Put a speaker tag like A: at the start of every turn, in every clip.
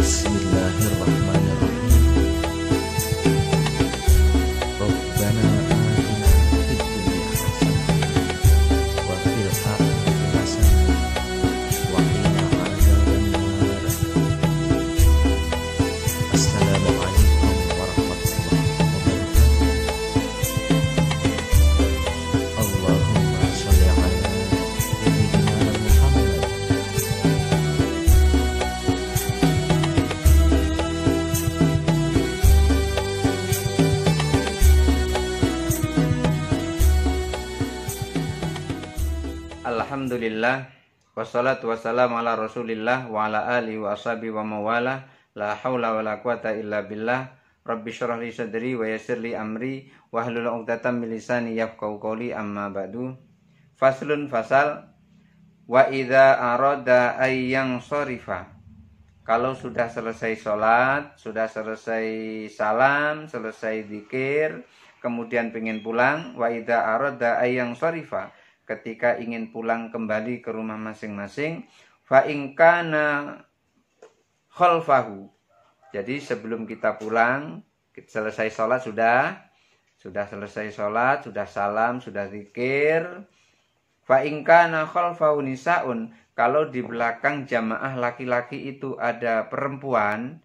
A: Sweet. Alhamdulillah Wassalatu wassalamu ala rasulillah Wa ala alihi wa ashabi wa mawala La hawla wa la quwata illa billah Rabbi syurah li sadri wa yasir li amri Wa ahlul uqtatan milisani yafqaw qawli amma ba'du Faslun fasal Wa idha arada ayyang sorifa kalau sudah selesai sholat, sudah selesai salam, selesai zikir, kemudian pengen pulang, wa idha arada ayyang sorifa ketika ingin pulang kembali ke rumah masing-masing fa ingkana khalfahu jadi sebelum kita pulang selesai sholat sudah sudah selesai sholat sudah salam sudah zikir fa ingkana khalfahu nisaun kalau di belakang jamaah laki-laki itu ada perempuan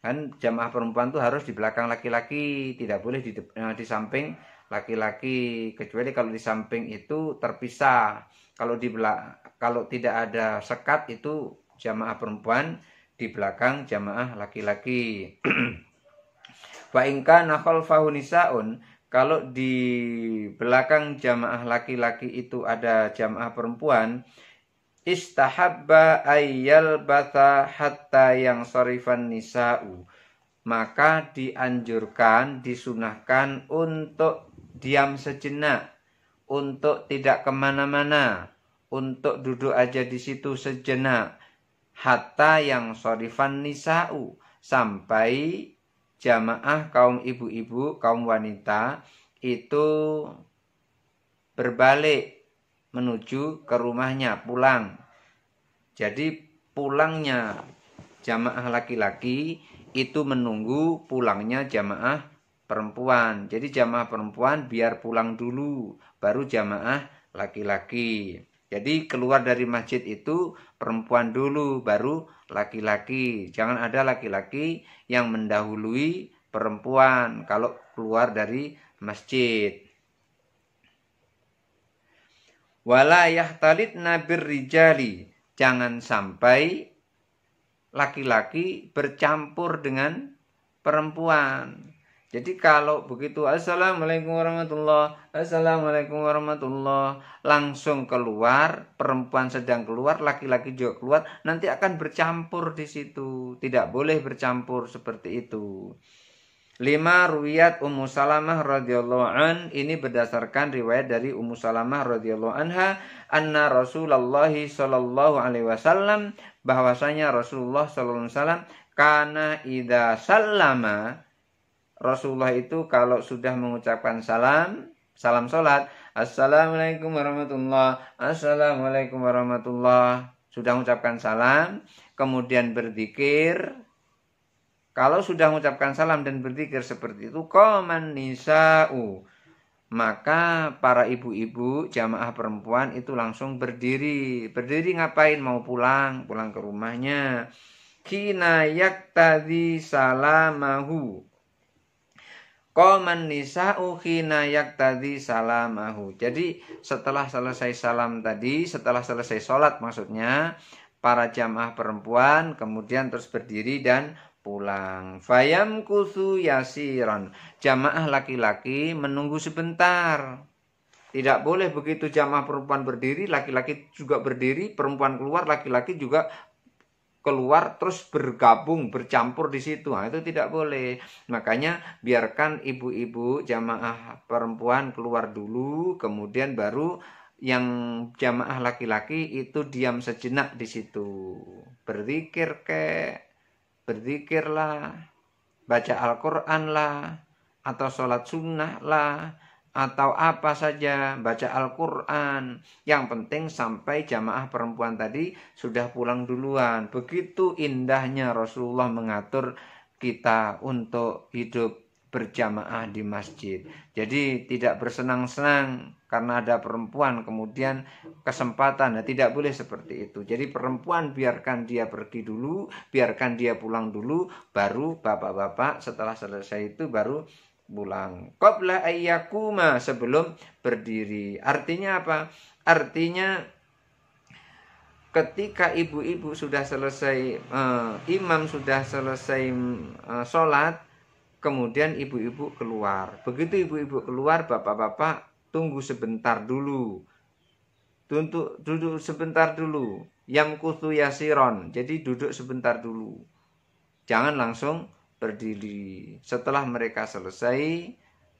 A: kan jamaah perempuan itu harus di belakang laki-laki tidak boleh di, eh, di samping laki-laki kecuali kalau di samping itu terpisah kalau di belak kalau tidak ada sekat itu jamaah perempuan di belakang jamaah laki-laki wa nakhol fahunisaun kalau di belakang jamaah laki-laki itu ada jamaah perempuan istahabba ayyal batha hatta yang sorifan nisa'u maka dianjurkan disunahkan untuk diam sejenak, untuk tidak kemana-mana, untuk duduk aja di situ sejenak. Hatta yang sorifan nisa'u, sampai jamaah kaum ibu-ibu, kaum wanita, itu berbalik menuju ke rumahnya, pulang. Jadi pulangnya jamaah laki-laki itu menunggu pulangnya jamaah perempuan. Jadi jamaah perempuan biar pulang dulu, baru jamaah laki-laki. Jadi keluar dari masjid itu perempuan dulu, baru laki-laki. Jangan ada laki-laki yang mendahului perempuan kalau keluar dari masjid. walayah talit nabir rijali. Jangan sampai laki-laki bercampur dengan perempuan. Jadi kalau begitu Assalamualaikum warahmatullah Assalamualaikum warahmatullah Langsung keluar Perempuan sedang keluar Laki-laki juga keluar Nanti akan bercampur di situ Tidak boleh bercampur seperti itu Lima ruwiat Ummu Salamah radhiyallahu an ini berdasarkan riwayat dari Ummu Salamah radhiyallahu anha anna Rasulullah sallallahu alaihi wasallam bahwasanya Rasulullah sallallahu alaihi wasallam karena idza sallama Rasulullah itu kalau sudah mengucapkan salam, salam sholat, Assalamualaikum warahmatullah, Assalamualaikum warahmatullah. Sudah mengucapkan salam, kemudian berzikir. Kalau sudah mengucapkan salam dan berzikir seperti itu, koman nisa'u. Maka para ibu-ibu jamaah perempuan itu langsung berdiri. Berdiri ngapain? Mau pulang, pulang ke rumahnya. Kina yaktadi salamahu Koman uhi nayak tadi salamahu. Jadi setelah selesai salam tadi, setelah selesai sholat maksudnya, para jamaah perempuan kemudian terus berdiri dan pulang. Fayam kusu yasiron. Jamaah laki-laki menunggu sebentar. Tidak boleh begitu jamaah perempuan berdiri, laki-laki juga berdiri, perempuan keluar, laki-laki juga keluar terus bergabung bercampur di situ nah, itu tidak boleh makanya biarkan ibu-ibu jamaah perempuan keluar dulu kemudian baru yang jamaah laki-laki itu diam sejenak di situ berzikir ke berzikirlah baca Al-Quran lah atau sholat sunnah lah atau apa saja, baca Al-Quran. Yang penting sampai jamaah perempuan tadi sudah pulang duluan. Begitu indahnya Rasulullah mengatur kita untuk hidup berjamaah di masjid. Jadi tidak bersenang-senang karena ada perempuan kemudian kesempatan nah, tidak boleh seperti itu. Jadi perempuan biarkan dia pergi dulu, biarkan dia pulang dulu, baru bapak-bapak setelah selesai itu baru pulang. Qabla ayyakuma sebelum berdiri. Artinya apa? Artinya ketika ibu-ibu sudah selesai uh, imam sudah selesai uh, sholat kemudian ibu-ibu keluar begitu ibu-ibu keluar bapak-bapak tunggu sebentar dulu Tuntuk, duduk sebentar dulu yang kutu yasiron jadi duduk sebentar dulu jangan langsung berdiri. Setelah mereka selesai,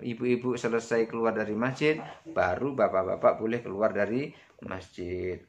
A: ibu-ibu selesai keluar dari masjid, baru bapak-bapak boleh keluar dari masjid.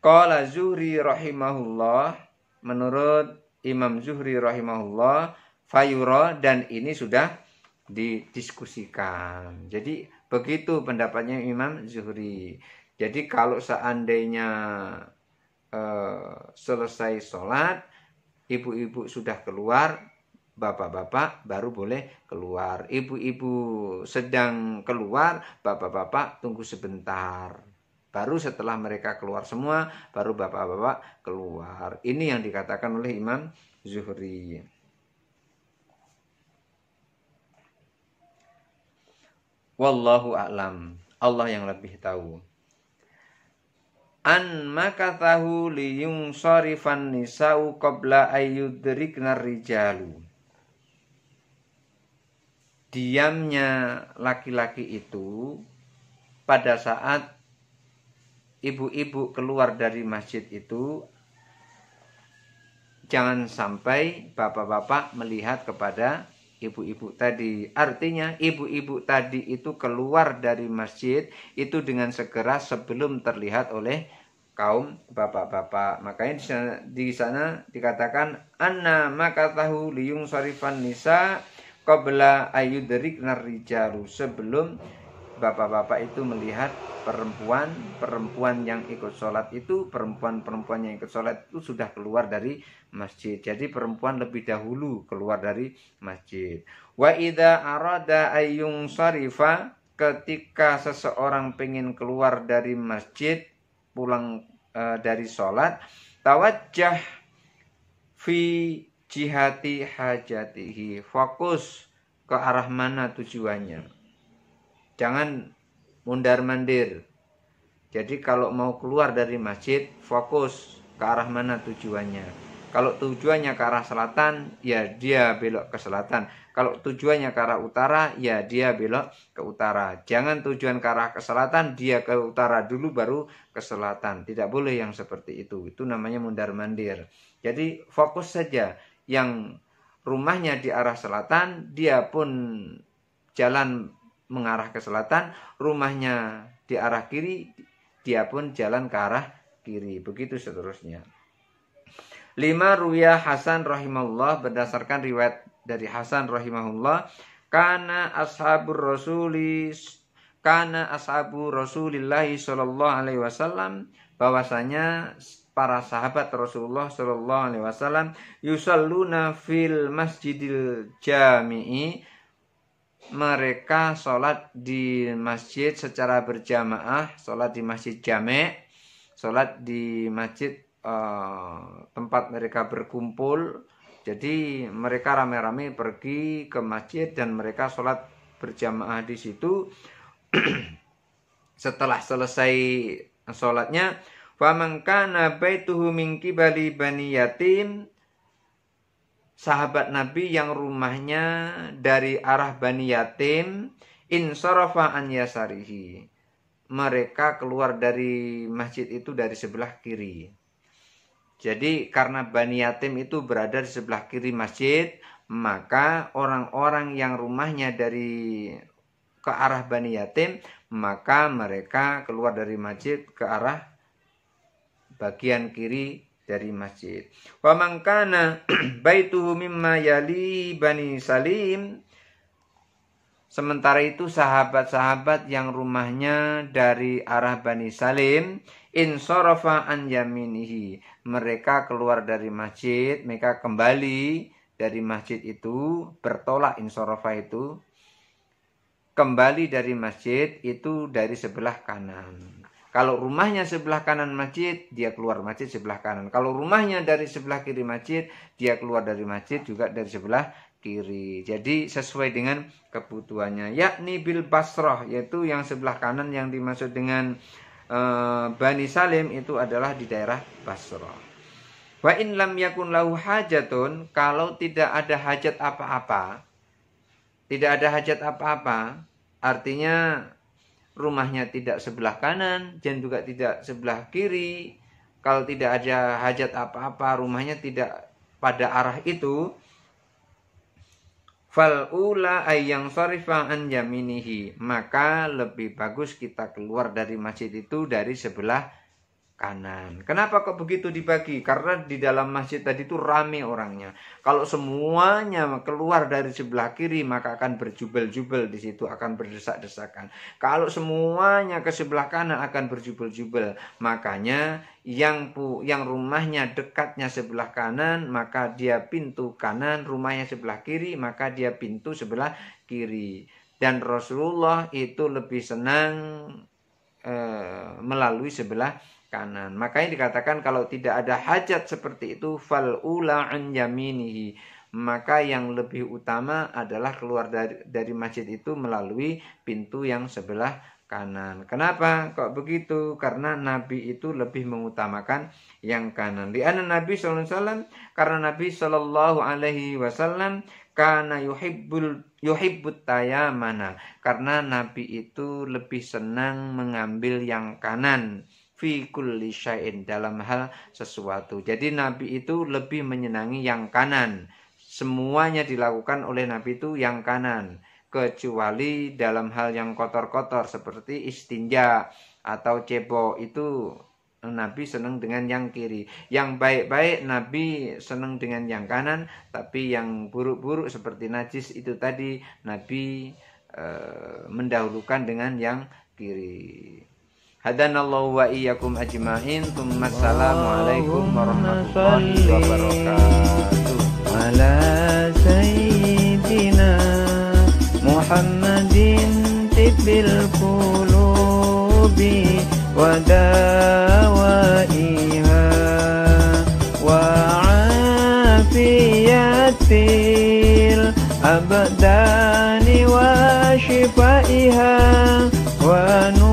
A: Qala Zuhri rahimahullah, menurut Imam Zuhri rahimahullah, fayura dan ini sudah didiskusikan. Jadi begitu pendapatnya Imam Zuhri. Jadi kalau seandainya uh, selesai sholat, ibu-ibu sudah keluar, bapak-bapak baru boleh keluar. Ibu-ibu sedang keluar, bapak-bapak tunggu sebentar. Baru setelah mereka keluar semua, baru bapak-bapak keluar. Ini yang dikatakan oleh Imam Zuhri. Wallahu a'lam. Allah yang lebih tahu. An makatahu liyung sorifan nisa'u qabla ayyudrikna rijalu diamnya laki-laki itu pada saat ibu-ibu keluar dari masjid itu jangan sampai bapak-bapak melihat kepada ibu-ibu tadi. Artinya ibu-ibu tadi itu keluar dari masjid itu dengan segera sebelum terlihat oleh kaum bapak-bapak. Makanya di sana, di sana dikatakan anna maka tahu liung sarifan nisa qabla ayudrik narijaru sebelum bapak-bapak itu melihat perempuan perempuan yang ikut sholat itu perempuan-perempuan yang ikut sholat itu sudah keluar dari masjid jadi perempuan lebih dahulu keluar dari masjid wa idha arada ayung sarifa ketika seseorang pengen keluar dari masjid pulang e, dari sholat tawajjah fi jihati hajatihi fokus ke arah mana tujuannya jangan mundar mandir jadi kalau mau keluar dari masjid fokus ke arah mana tujuannya kalau tujuannya ke arah selatan ya dia belok ke selatan kalau tujuannya ke arah utara ya dia belok ke utara jangan tujuan ke arah ke selatan dia ke utara dulu baru ke selatan tidak boleh yang seperti itu itu namanya mundar mandir jadi fokus saja yang rumahnya di arah selatan, dia pun jalan mengarah ke selatan, rumahnya di arah kiri, dia pun jalan ke arah kiri. Begitu seterusnya. Lima ruya Hasan rahimahullah berdasarkan riwayat dari Hasan rahimahullah karena ashabur rasuli karena ashabu rasulillahi shallallahu alaihi wasallam bahwasanya para sahabat Rasulullah Shallallahu Alaihi Wasallam yusalluna fil masjidil jami'i mereka sholat di masjid secara berjamaah sholat di masjid jamek, sholat di masjid uh, tempat mereka berkumpul jadi mereka rame-rame pergi ke masjid dan mereka sholat berjamaah di situ setelah selesai sholatnya Faman kana baituhu min kibali bani yatim sahabat Nabi yang rumahnya dari arah Bani Yatim insarafa an yasarihi. Mereka keluar dari masjid itu dari sebelah kiri. Jadi karena Bani Yatim itu berada di sebelah kiri masjid, maka orang-orang yang rumahnya dari ke arah Bani Yatim, maka mereka keluar dari masjid ke arah bagian kiri dari masjid. Wa mangkana baituhu mimma yali Bani Salim. Sementara itu sahabat-sahabat yang rumahnya dari arah Bani Salim insorofa an yaminihi. Mereka keluar dari masjid, mereka kembali dari masjid itu bertolak insorofa itu kembali dari masjid itu dari sebelah kanan. Kalau rumahnya sebelah kanan masjid, dia keluar masjid sebelah kanan. Kalau rumahnya dari sebelah kiri masjid, dia keluar dari masjid juga dari sebelah kiri. Jadi sesuai dengan kebutuhannya. Yakni bil basroh, yaitu yang sebelah kanan yang dimaksud dengan eh, Bani Salim itu adalah di daerah Basroh. Wa in lam yakun lahu hajatun, kalau tidak ada hajat apa-apa, tidak ada hajat apa-apa, artinya rumahnya tidak sebelah kanan dan juga tidak sebelah kiri kalau tidak ada hajat apa-apa rumahnya tidak pada arah itu fal ula ayang sarifa an yaminihi maka lebih bagus kita keluar dari masjid itu dari sebelah kanan. Kenapa kok begitu dibagi? Karena di dalam masjid tadi itu rame orangnya. Kalau semuanya keluar dari sebelah kiri maka akan berjubel-jubel di situ, akan berdesak-desakan. Kalau semuanya ke sebelah kanan akan berjubel-jubel. Makanya yang pu yang rumahnya dekatnya sebelah kanan maka dia pintu kanan, rumahnya sebelah kiri maka dia pintu sebelah kiri. Dan Rasulullah itu lebih senang eh, melalui sebelah kanan. Makanya dikatakan kalau tidak ada hajat seperti itu fal ula an yaminihi maka yang lebih utama adalah keluar dari, dari masjid itu melalui pintu yang sebelah kanan. Kenapa kok begitu? Karena Nabi itu lebih mengutamakan yang kanan. Di anak Nabi sallallahu alaihi wasallam karena Nabi sallallahu alaihi wasallam karena yuhibbul yuhibbut tayamana karena Nabi itu lebih senang mengambil yang kanan fi kulli dalam hal sesuatu. Jadi Nabi itu lebih menyenangi yang kanan. Semuanya dilakukan oleh Nabi itu yang kanan kecuali dalam hal yang kotor-kotor seperti istinja atau cebok itu Nabi senang dengan yang kiri. Yang baik-baik Nabi senang dengan yang kanan, tapi yang buruk-buruk seperti najis itu tadi Nabi e, mendahulukan dengan yang kiri. هدانا الله وإياكم أجمعين ثم السلام عليكم ورحمة الله وبركاته على سيدنا محمد طب القلوب ودوائها وعافية الأبدان وشفائها ونور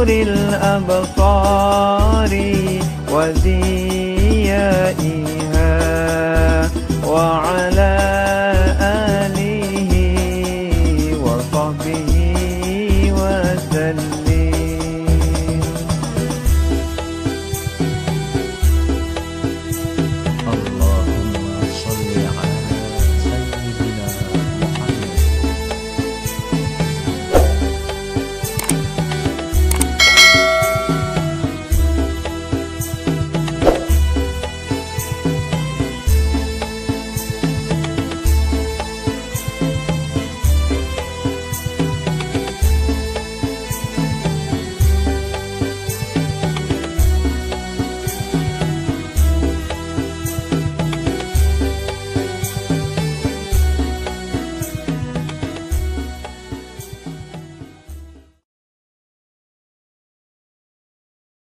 A: نور الأبصار وزيائها وعلى